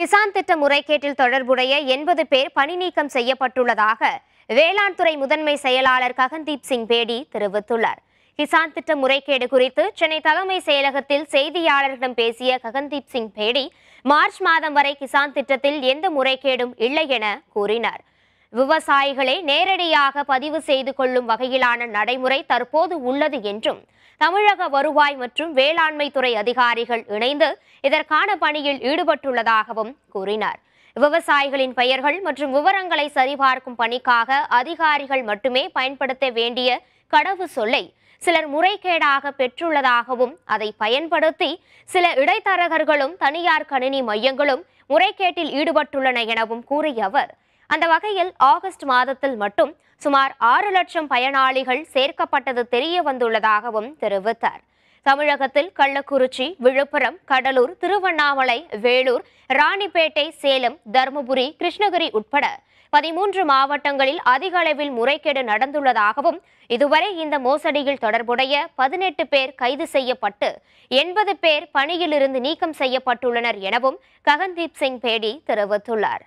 கிசான் திட்ட முறைகேட்டில் தொடர்புடைய எண்பது பேர் பணி நீக்கம் செய்யப்பட்டுள்ளதாக வேளாண் துறை முதன்மை செயலாளர் ககன்தீப் சிங் பேடி தெரிவித்துள்ளார் கிசான் திட்ட முறைகேடு குறித்து சென்னை தலைமை செயலகத்தில் செய்தியாளர்களிடம் பேசிய ககன்தீப் சிங் பேடி மார்ச் மாதம் வரை கிசான் திட்டத்தில் எந்த முறைகேடும் இல்லை என கூறினார் விவசாயிகளை நேரடியாக பதிவு செய்து கொள்ளும் வகையிலான நடைமுறை தற்போது உள்ளது என்றும் தமிழக வருவாய் மற்றும் வேளாண்மை துறை அதிகாரிகள் இணைந்து இதற்கான பணியில் ஈடுபட்டுள்ளதாகவும் கூறினார் விவசாயிகளின் பெயர்கள் மற்றும் விவரங்களை சரிபார்க்கும் பணிக்காக அதிகாரிகள் மட்டுமே பயன்படுத்த வேண்டிய கடவு சொல்லை சிலர் முறைகேடாக பெற்றுள்ளதாகவும் அதை பயன்படுத்தி சில இடைத்தரகர்களும் தனியார் கணினி மையங்களும் முறைகேட்டில் ஈடுபட்டுள்ளன எனவும் கூறிய அவர் அந்த வகையில் ஆகஸ்ட் மாதத்தில் மட்டும் சுமார் ஆறு லட்சம் பயனாளிகள் சேர்க்கப்பட்டது தெரிய வந்துள்ளதாகவும் தெரிவித்தார் தமிழகத்தில் கள்ளக்குறிச்சி விழுப்புரம் கடலூர் திருவண்ணாமலை வேலூர் ராணிப்பேட்டை சேலம் தருமபுரி கிருஷ்ணகிரி உட்பட பதிமூன்று மாவட்டங்களில் அதிக அளவில் முறைகேடு நடந்துள்ளதாகவும் இதுவரை இந்த மோசடியில் தொடர்புடைய பதினெட்டு பேர் கைது செய்யப்பட்டு எண்பது பேர் பணியிலிருந்து நீக்கம் செய்யப்பட்டுள்ளனர் எனவும் ககன்தீப் சிங் பேடி தெரிவித்துள்ளார்